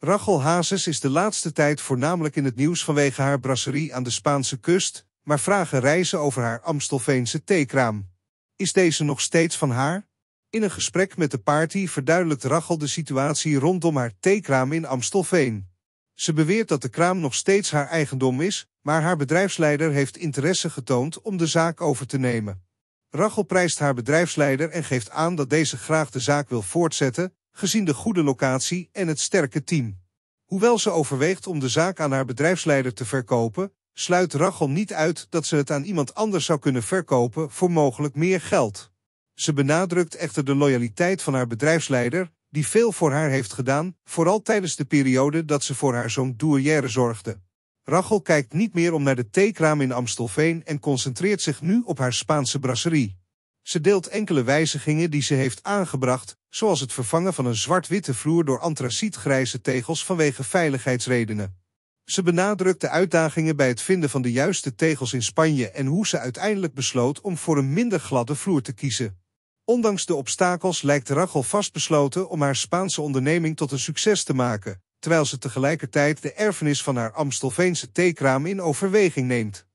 Rachel Hazes is de laatste tijd voornamelijk in het nieuws vanwege haar brasserie aan de Spaanse kust, maar vragen reizen over haar Amstelveense theekraam. Is deze nog steeds van haar? In een gesprek met de party verduidelijkt Rachel de situatie rondom haar theekraam in Amstelveen. Ze beweert dat de kraam nog steeds haar eigendom is, maar haar bedrijfsleider heeft interesse getoond om de zaak over te nemen. Rachel prijst haar bedrijfsleider en geeft aan dat deze graag de zaak wil voortzetten, gezien de goede locatie en het sterke team. Hoewel ze overweegt om de zaak aan haar bedrijfsleider te verkopen, sluit Rachel niet uit dat ze het aan iemand anders zou kunnen verkopen voor mogelijk meer geld. Ze benadrukt echter de loyaliteit van haar bedrijfsleider, die veel voor haar heeft gedaan, vooral tijdens de periode dat ze voor haar zoon douairière zorgde. Rachel kijkt niet meer om naar de theekraam in Amstelveen en concentreert zich nu op haar Spaanse brasserie. Ze deelt enkele wijzigingen die ze heeft aangebracht zoals het vervangen van een zwart-witte vloer door antracietgrijze tegels vanwege veiligheidsredenen. Ze benadrukt de uitdagingen bij het vinden van de juiste tegels in Spanje en hoe ze uiteindelijk besloot om voor een minder gladde vloer te kiezen. Ondanks de obstakels lijkt Rachel vastbesloten om haar Spaanse onderneming tot een succes te maken, terwijl ze tegelijkertijd de erfenis van haar Amstelveense theekraam in overweging neemt.